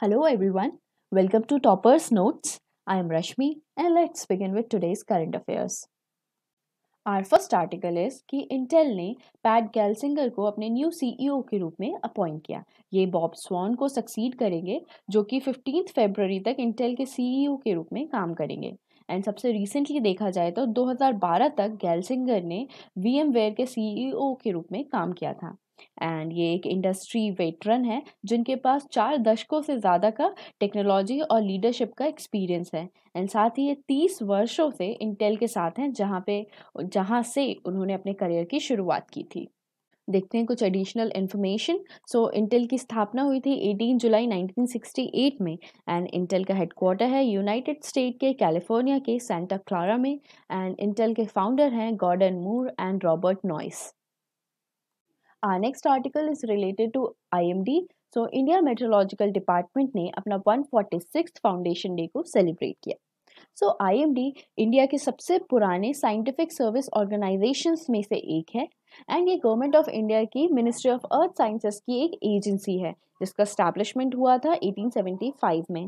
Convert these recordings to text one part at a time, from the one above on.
Hello everyone, welcome to Topper's Notes. I am Rashmi and let's begin with today's current affairs. Our first article is कि Intel ने Pat Gelsinger को अपने new CEO e के रूप में appoint किया ये बॉब स्वॉन को सक्सीड करेंगे जो कि फिफ्टीन फेबररी तक इंटेल के सीईओ e के रूप में काम करेंगे एंड सबसे रिसेंटली देखा जाए तो 2012 तक गैलसिंगर ने वी के सीईओ e के रूप में काम किया था एंड ये एक इंडस्ट्री वेटरन है जिनके पास चार दशकों से ज़्यादा का टेक्नोलॉजी और लीडरशिप का एक्सपीरियंस है एंड साथ ही ये तीस वर्षों से इंटेल के साथ हैं जहाँ पे जहाँ से उन्होंने अपने करियर की शुरुआत की थी देखते हैं कुछ एडिशनल इन्फॉर्मेशन सो इंटेल की स्थापना हुई थी 18 जुलाई 1968 में एंड इंटेल का हेडक्वार्टर है यूनाइटेड स्टेट के कैलिफोर्निया के सेंटा क्लारा में एंड इंटेल के फाउंडर हैं Gordon Moore and Robert Noyce Our next article is related to IMD. So India meteorological department ने अपना one forty six foundation day को सेलिब्रेट किया सो आई India के सबसे पुराने साइंटिफिक सर्विस ऑर्गेनाइजेशंस में से एक है एंड ये गवर्नमेंट ऑफ इंडिया की मिनिस्ट्री ऑफ अर्थ साइंसेस की एक एजेंसी है जिसका स्टैब्लिशमेंट हुआ था 1875 में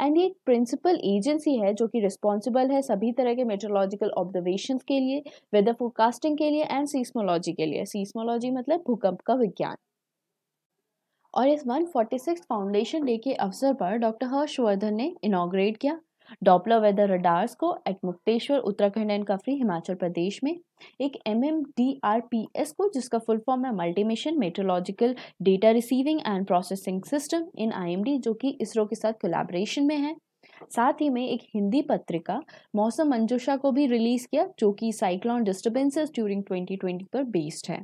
एंड ये एक प्रिंसिपल एजेंसी है जो कि रिस्पॉन्सिबल है सभी तरह के मेट्रोलॉजिकल ऑब्जर्वेशन के लिए वेदर फोरकास्टिंग के लिए एंड सीस्मोलॉजी के लिए सीस्मोलॉजी मतलब भूकंप का विज्ञान और इस 146 फाउंडेशन डे के अवसर पर डॉक्टर हर्षवर्धन ने इनाग्रेट किया डॉपलर वेदर रडार्स को एटमुक्तेश्वर उत्तराखंड एंड कफरी हिमाचल प्रदेश में एक M M D R P S को जिसका फुल फॉर्म है multimission meteorological data receiving and processing system in I M D जो कि इसरो के साथ कोलाब्रेशन में है साथ ही में एक हिंदी पत्रिका मौसम मंजुषा को भी रिलीज किया जो कि साइक्लॉन डिस्टर्बेंसेस ड्यूरिंग 2020 पर बेस्ड है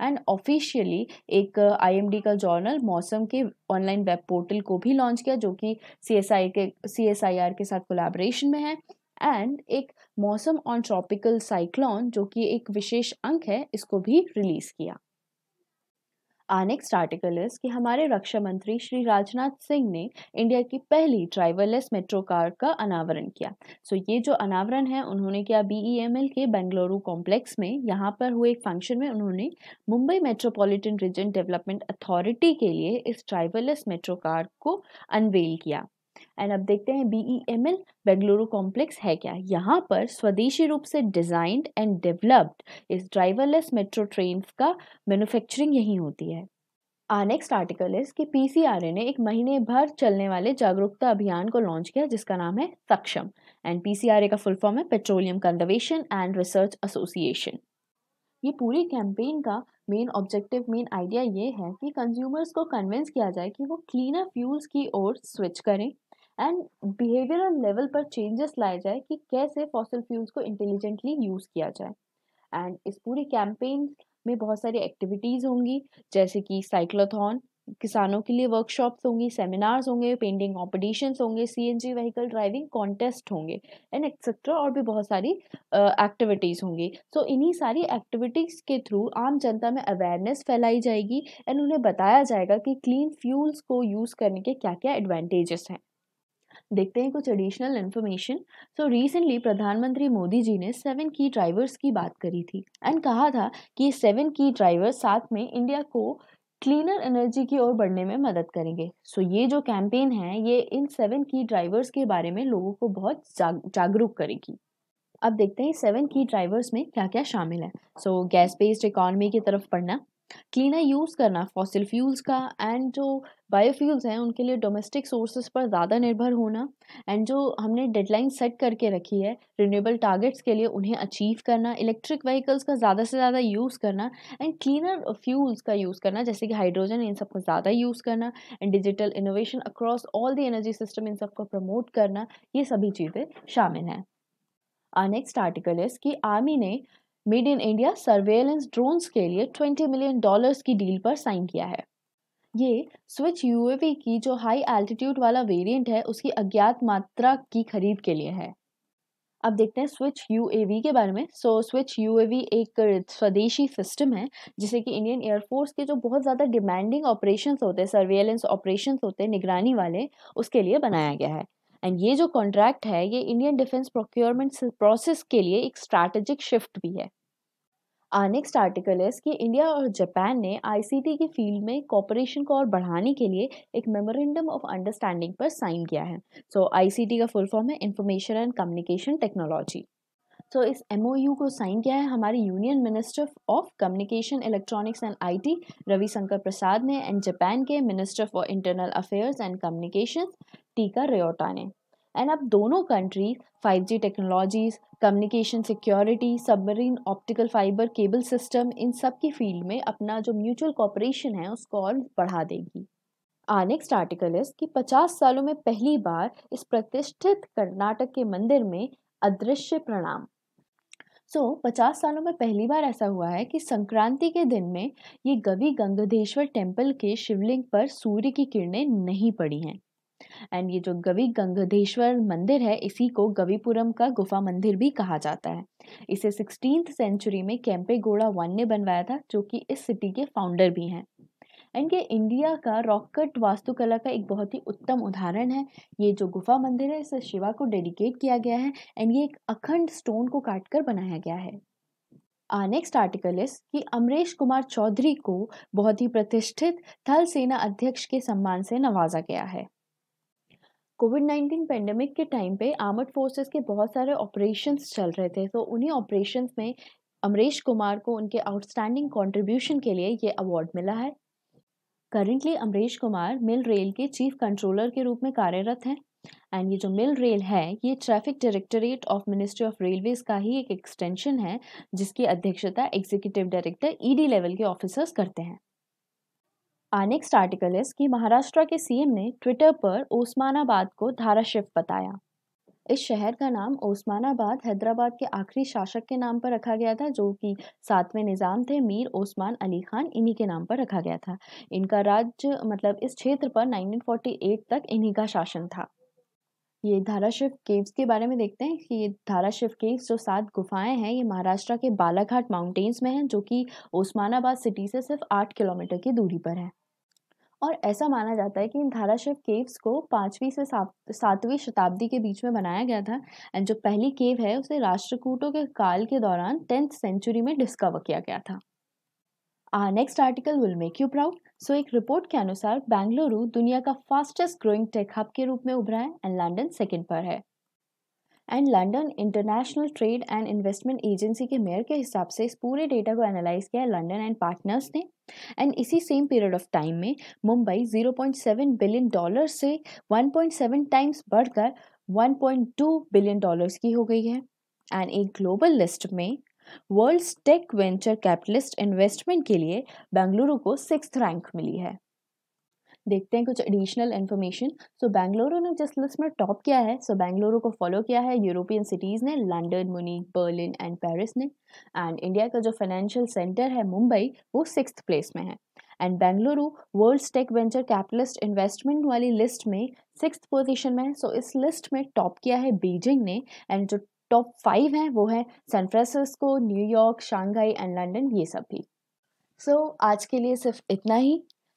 एंड ऑफिशियली एक आईएमडी uh, का जर्नल मौसम के ऑनलाइन वेब पोर्टल को भी लॉन्च किया जो कि सी के सी के साथ कोलैबोरेशन में है एंड एक मौसम ऑन ट्रॉपिकल साइक्लॉन जो कि एक विशेष अंक है इसको भी रिलीज़ किया नेक्स्ट आर्टिकल इज कि हमारे रक्षा मंत्री श्री राजनाथ सिंह ने इंडिया की पहली ड्राइवरलेस मेट्रो कार का अनावरण किया सो so, ये जो अनावरण है उन्होंने किया बीईएमएल e के बेंगलुरु कॉम्प्लेक्स में यहाँ पर हुए एक फंक्शन में उन्होंने Mumbai metropolitan region development authority के लिए इस ड्राइवरलेस मेट्रो कार को अनवेल किया एंड अब देखते हैं B E M L Bengaluru complex है क्या यहाँ पर स्वदेशी रूप से डिजाइंड एंड डेवलप्ड इस ड्राइवरलेस मेट्रो ट्रेन का मैन्युफैक्चरिंग यहीं होती है आ नेक्स्ट आर्टिकल इज कि पीसीआरए ने एक महीने भर चलने वाले जागरूकता अभियान को लॉन्च किया जिसका नाम है सक्षम एंड पीसीआरए का फुल फॉर्म है petroleum conservation and research association ये पूरी कैंपेन का मेन ऑब्जेक्टिव मेन आइडिया ये है कि कंज्यूमर्स को कन्विंस किया जाए कि वो क्लीनर फ्यूल्स की ओर स्विच करें एंड बिहेवियरल लेवल पर चेंजेस लाए जाए कि कैसे फॉसिल फ्यूल्स को इंटेलिजेंटली यूज़ किया जाए एंड इस पूरी कैंपेन में बहुत सारी एक्टिविटीज़ होंगी जैसे कि साइक्लोथॉन किसानों के लिए वर्कशॉप्स होंगी सेमिनार्स होंगे पेंटिंग कॉम्पिटिशन्स होंगे सीएनजी व्हीकल ड्राइविंग कॉन्टेस्ट होंगे एंड एक्सेट्रा और भी बहुत सारी एक्टिविटीज़ होंगी सो so, इन्हीं सारी एक्टिविटीज़ के थ्रू आम जनता में अवेयरनेस फैलाई जाएगी एंड उन्हें बताया जाएगा कि क्लीन फ्यूल्स को यूज़ करने के क्या क्या एडवांटेजेस हैं देखते हैं कुछ एडिशनल इन्फॉर्मेशन सो रिसेंटली प्रधानमंत्री मोदी जी ने सेवन की ड्राइवर्स की बात करी थी एंड कहा था कि सेवन की ड्राइवर्स साथ में इंडिया को क्लीनर एनर्जी की ओर बढ़ने में मदद करेंगे सो so, ये जो कैंपेन है ये इन सेवन की ड्राइवर्स के बारे में लोगों को बहुत जागरूक करेगी अब देखते हैं सेवन की ड्राइवर्स में क्या क्या शामिल है सो गैस बेस्ड इकॉनमी की तरफ पढ़ना क्लीनर यूज़ करना फॉसिल फ्यूल्स का एंड जो बायोफ्यूल्स हैं उनके लिए डोमेस्टिक सोर्सेज पर ज़्यादा निर्भर होना एंड जो हमने डेडलाइन सेट करके रखी है रिन्यूएबल टारगेट्स के लिए उन्हें अचीव करना इलेक्ट्रिक व्हीकल्स का ज़्यादा से ज़्यादा यूज़ करना एंड क्लीनर फ्यूल्स का यूज़ करना जैसे कि हाइड्रोजन इन सबको ज़्यादा यूज़ करना and digital innovation across all the energy system इन सब को प्रमोट करना ये सभी चीज़ें शामिल हैं नेक्स्ट आर्टिकल इस कि आर्मी ने made in India surveillance drones के लिए 20 मिलियन डॉलर्स की डील पर साइन किया है ये स्विच यूएवी की जो हाई एल्टीट्यूड वाला वेरिएंट है उसकी अज्ञात मात्रा की खरीद के लिए है अब देखते हैं स्विच यूएवी के बारे में सो स्विच यूएवी एक स्वदेशी सिस्टम है जिसे कि इंडियन एयरफोर्स के जो बहुत ज़्यादा डिमांडिंग ऑपरेशंस होते हैं सर्वेलेंस ऑपरेशंस होते हैं निगरानी वाले उसके लिए बनाया गया है एंड ये जो कॉन्ट्रैक्ट है ये इंडियन डिफेंस प्रोक्योरमेंट प्रोसेस के लिए एक स्ट्रैटेजिक शिफ्ट भी है आर नेक्स्ट आर्टिकल है कि इंडिया और जापान ने आईसीटी की फील्ड में कॉपरेशन को और बढ़ाने के लिए एक मेमोरेंडम ऑफ अंडरस्टैंडिंग पर साइन किया है सो so, आईसीटी का फुल फॉर्म है information and communication technology so तो इस एम को साइन किया है हमारे union minister of communication electronics and IT Ravishankar Prasad ने एंड जापान के minister for internal affairs and communication टीका रेटा ने एंड अब दोनों countries 5G technologies communication security submarine optical fibre cable system इन सब की फील्ड में अपना जो म्यूचुअल कॉपरेशन है उसको और बढ़ा देगी नेक्स्ट आर्टिकल इस कि 50 सालों में पहली बार इस प्रतिष्ठित कर्नाटक के मंदिर में अदृश्य प्रणाम सो पचास सालों में पहली बार ऐसा हुआ है कि संक्रांति के दिन में ये गवी गंगधेश्वर टेम्पल के शिवलिंग पर सूर्य की किरणें नहीं पड़ी हैं एंड ये जो गवी गंगाधेश्वर मंदिर है इसी को गवीपुरम का गुफा मंदिर भी कहा जाता है इसे सिक्सटीन सेंचुरी में कैंपेगोड़ा वन ने बनवाया था जो कि इस सिटी के फाउंडर भी हैं एंड ये इंडिया का रॉकट वास्तुकला का एक बहुत ही उत्तम उदाहरण है ये जो गुफा मंदिर है इसे शिवा को डेडिकेट किया गया है एंड ये एक अखंड स्टोन को काट कर बनाया गया है नेक्स्ट आर्टिकल इस कि अमरेश कुमार चौधरी को बहुत ही प्रतिष्ठित थल सेना अध्यक्ष के सम्मान से नवाजा गया है कोविड नाइन्टीन पेंडेमिक के टाइम पे आर्मड फोर्सेस के बहुत सारे ऑपरेशंस चल रहे थे तो उन्हीं ऑपरेशंस में अमरेश कुमार को उनके आउटस्टैंडिंग कंट्रीब्यूशन के लिए ये अवार्ड मिला है currently Amrish Kumar mil rail के चीफ कंट्रोलर के रूप में कार्यरत हैं एंड ये जो मिल रेल है ये traffic directorate of ministry of railways का ही एक एक्सटेंशन है जिसकी अध्यक्षता एग्जीक्यूटिव डायरेक्टर ईडी लेवल के ऑफिसर्स करते हैं नेक्स्ट आर्टिकल इस कि महाराष्ट्र के सीएम ने ट्विटर पर ओस्मानाबाद को शिफ्ट बताया इस शहर का नाम ओस्मानाबाद हैदराबाद के आखिरी शासक के नाम पर रखा गया था जो कि सातवें निज़ाम थे मीर ओस्मान अली खान इन्हीं के नाम पर रखा गया था इनका राज्य मतलब इस क्षेत्र पर 1948 तक इन्हीं का शासन था ये धाराशिव केव्स के बारे में देखते हैं कि ये धाराशिव केव्स जो सात गुफाएं हैं ये महाराष्ट्र के बालाघाट माउंटेन्स में हैं जो कि ओस्मानाबाद सिटी से सिर्फ आठ किलोमीटर की दूरी पर है और ऐसा माना जाता है कि इन धाराशिव केव्स को पाँचवीं से सातवीं शताब्दी के बीच में बनाया गया था एंड जो पहली केव है उसे राष्ट्रकूटों के काल के दौरान टेंथ सेंचुरी में डिस्कवर किया गया था ah next article will make you proud so एक रिपोर्ट के अनुसार बेंगलुरु दुनिया का फास्टेस्ट ग्रोइंग टेक हब के रूप में उभरा है एंड लंडन सेकंड पर है and London international trade and investment agency के मेयर के हिसाब से इस पूरे डेटा को एनालाइज किया लंडन एंड पार्टनर्स ने एंड इसी सेम पीरियड ऑफ टाइम में मुंबई 0.7 बिलियन डॉलर से 1.7 टाइम्स बढ़कर 1.2 बिलियन डॉलर्स की हो गई है एंड एक ग्लोबल लिस्ट में world tech venture capitalist investment के लिए बेंगलुरु को सिक्स रैंक मिली है देखते हैं कुछ एडिशनल इन्फॉर्मेशन सो बेंगलुरु ने जिस लिस्ट में टॉप किया है सो so बैंगलोरू को फॉलो किया है यूरोपियन सिटीज़ ने London Munich Berlin and Paris ने एंड इंडिया का जो फाइनेंशियल सेंटर है मुंबई वो सिक्स प्लेस में है and Bengaluru world tech venture capitalist investment वाली लिस्ट में सिक्स पोजिशन में है सो so इस लिस्ट में टॉप किया है बीजिंग ने एंड जो टॉप फाइव हैं वो है San Francisco New York Shanghai and London ये सब भी सो so, आज के लिए सिर्फ इतना ही